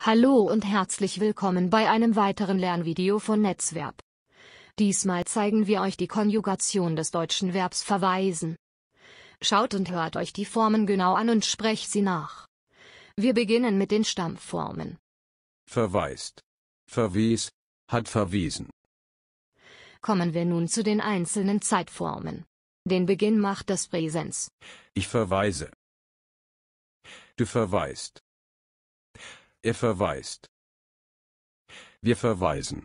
Hallo und herzlich willkommen bei einem weiteren Lernvideo von Netzverb. Diesmal zeigen wir euch die Konjugation des deutschen Verbs verweisen. Schaut und hört euch die Formen genau an und sprecht sie nach. Wir beginnen mit den Stammformen. Verweist. Verwies. Hat verwiesen. Kommen wir nun zu den einzelnen Zeitformen. Den Beginn macht das Präsens. Ich verweise. Du verweist. Er verweist. Wir verweisen.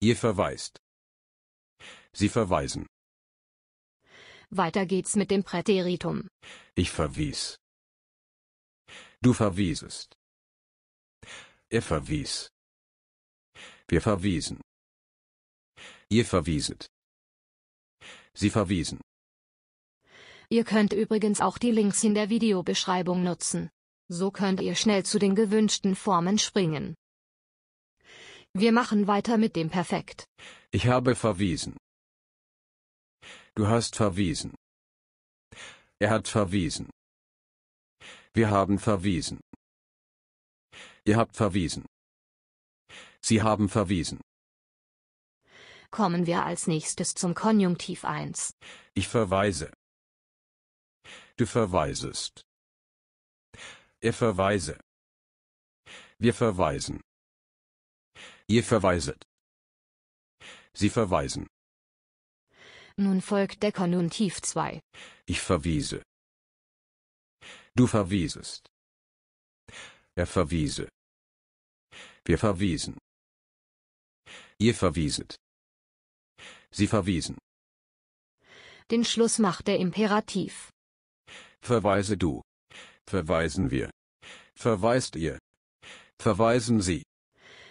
Ihr verweist. Sie verweisen. Weiter geht's mit dem Präteritum. Ich verwies. Du verwiesest. Er verwies. Wir verwiesen. Ihr verwieset. Sie verwiesen. Ihr könnt übrigens auch die Links in der Videobeschreibung nutzen. So könnt ihr schnell zu den gewünschten Formen springen. Wir machen weiter mit dem Perfekt. Ich habe verwiesen. Du hast verwiesen. Er hat verwiesen. Wir haben verwiesen. Ihr habt verwiesen. Sie haben verwiesen. Kommen wir als nächstes zum Konjunktiv 1. Ich verweise. Du verweisest. Er verweise. Wir verweisen. Ihr verweiset. Sie verweisen. Nun folgt der Konjunktiv 2. Ich verwiese. Du verwiesest. Er verwiese. Wir verwiesen. Ihr verwieset. Sie verwiesen. Den Schluss macht der Imperativ. Verweise du. Verweisen wir. Verweist ihr. Verweisen Sie.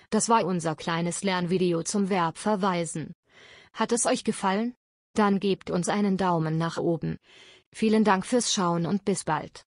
Das war unser kleines Lernvideo zum Verb verweisen. Hat es euch gefallen? Dann gebt uns einen Daumen nach oben. Vielen Dank fürs Schauen und bis bald.